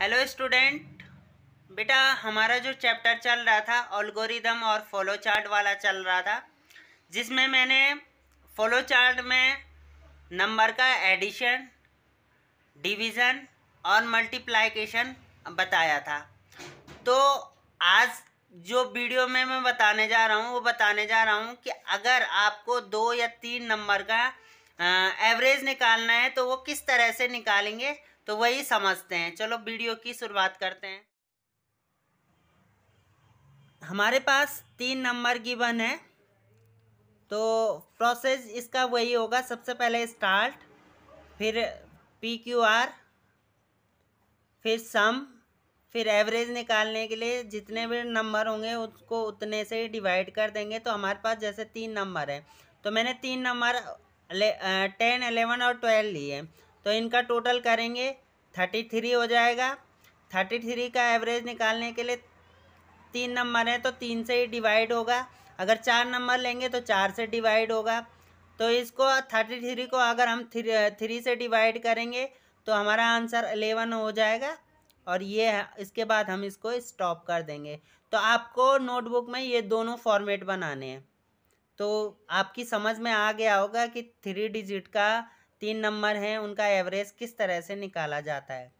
hello student बेटा हमारा जो चैप्टर चल रहा था ऑलगोरिदम और फॉलो चार्ट वाला चल रहा था जिसमें मैंने फॉलो चार्ट में नंबर का एडिशन डिवीज़न और मल्टीप्लाइकेशन बताया था तो आज जो वीडियो में मैं बताने जा रहा हूँ वो बताने जा रहा हूँ कि अगर आपको दो या तीन नंबर का एवरेज निकालना है तो वो किस तरह से निकालेंगे तो वही समझते हैं चलो वीडियो की शुरुआत करते हैं हमारे पास तीन नंबर गिवन है तो प्रोसेस इसका वही होगा सबसे पहले स्टार्ट फिर पी क्यू आर फिर सम फिर एवरेज निकालने के लिए जितने भी नंबर होंगे उसको उतने से ही डिवाइड कर देंगे तो हमारे पास जैसे तीन नंबर है तो मैंने तीन नंबर टेन एलेवन और ट्वेल्व लिए तो इनका टोटल करेंगे थर्टी थ्री हो जाएगा थर्टी थ्री का एवरेज निकालने के लिए तीन नंबर है तो तीन से ही डिवाइड होगा अगर चार नंबर लेंगे तो चार से डिवाइड होगा तो इसको थर्टी थ्री को अगर हम थ्री थ्री से डिवाइड करेंगे तो हमारा आंसर अलेवन हो जाएगा और ये इसके बाद हम इसको स्टॉप कर देंगे तो आपको नोटबुक में ये दोनों फॉर्मेट बनाने हैं तो आपकी समझ में आ गया होगा कि थ्री डिजिट का तीन नंबर हैं उनका एवरेज किस तरह से निकाला जाता है